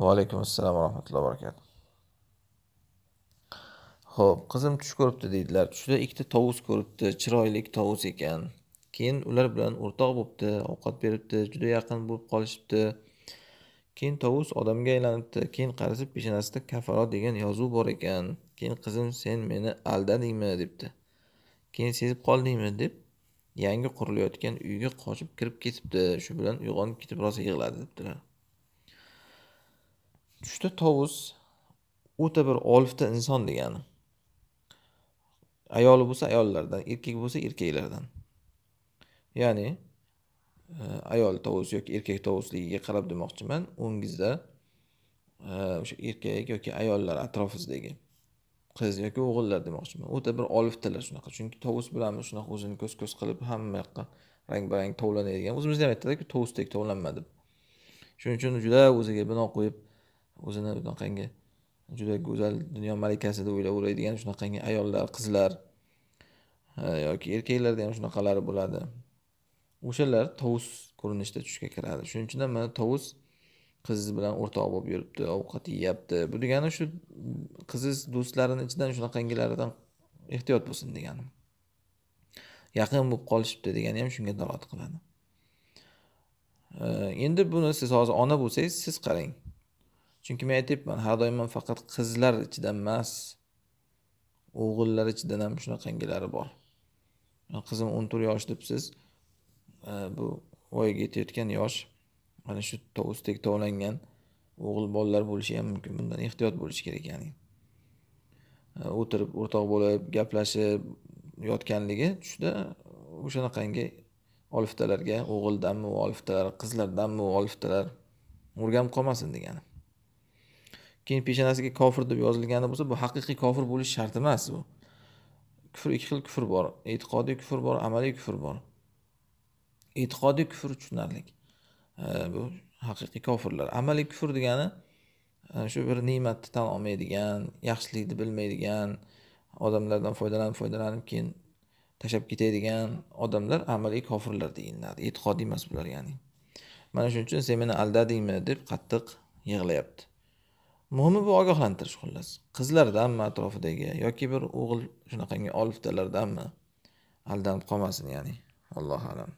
va alaykum assalom va rahmatullohi va barakatuh ho'p qizim tush ko'ribdi deydilar tushida ikkita tovus ko'ribdi chiroyli tovus ekan keyin ular bilan o'rtoq bo'libdi ovqat beribdi juda yaqin bo'lib qolishibdi keyin tovus odamga aylanibdi keyin qarisib peshanasida kafaro degan yozuv bor ekan keyin qizim sen meni aldadingmi debdi keyin sezib qoldingmi deb yangi qurilayotgan uyga qochib kirib ketibdi shu bilan uyg'onib ketib rosa yig'ladi debdilar uchta tovus o'ta bir olifta inson degani ayoli bo'lsa ayollardan erkak bo'lsa erkaklardan ya'ni e, ayol tovus yoki erkak tovusligiga qarab demoqchiman o'ngizda e, o'sha erkak yoki ayollar atrofingizdagi qiz yoki o'g'illar demoqchiman o'ta bir oliftalar shunaqa chunki tovus bilamiz shunaqa o'zini ko'z ko'z qilib hamma yoqqa rang barang tovlanadigan o'zimiz ham aytadiku tovusdek tovlanma deb shuning uchun juda o'ziga bino qo'yib o'zini bunaqangi juda go'zal dunyo malikasi deb o'ylab o'raydigan shunaqangi ayollar qizlar yoki erkaklarda ham shunaqalari bo'ladi o'shalar tovus ko'rinishda tushga kiradi shuning uchun ham mana tovus qiz bilan o'rtoq bo'lib yuribdi ovqat yeyapti bu degani shu qizi do'stlarini ichidan shunaqangilaridan ehtiyot bo'lsin degani yaqin bo'lib qolishibdi degani ham shunga dalolat qiladi endi buni siz hozir ona bo'lsangiz siz qarang chunki men aytyapman har doim faqat qizlar ichidan emas o'g'illar ichidan ham shunaqangilari bor qizim o'n to'rt yosh debsiz e, bu voyaga yetayotgan yosh mana shu tovusdek tovlangan o'g'il bolalar bo'lishi ham mumkin bundan ehtiyot bo'lish kerak ya'ni e, o'tirib o'rtoq bo'lib gaplashib yotganligi tushda o'shanaqangi oliftalarga o'g'ildanmi oliftalar qizlardanmi oliftalar o'rganib qolmasin degani keyin peshonasiga kofir deb yozilgani bo'lsa bu haqiqiy kofir bo'lishi shart emas bu kufr ikki xil kufr bor e'tiqodiy kufr bor amaliy kufr bor e'tiqodiy kufr tushunarli bu haqiqiy kofirlar amaliy kufr degani e, shu bir ne'matni tan olmaydigan yaxshilikni bilmaydigan odamlardan foydalanib foydalanib keyin tashlab ketadigan odamlar amaliy kofirlar deyiladi e'tiqodiy emas bular ya'ni mana shuning uchun sen meni aldadingmi deb qattiq yig'layapti muhimi bu ogohlantirish xullas qizlardanmi atrofidagi yoki bir o'g'il shunaqangi oliftalardanmi aldanib qolmasin ya'ni allohu alam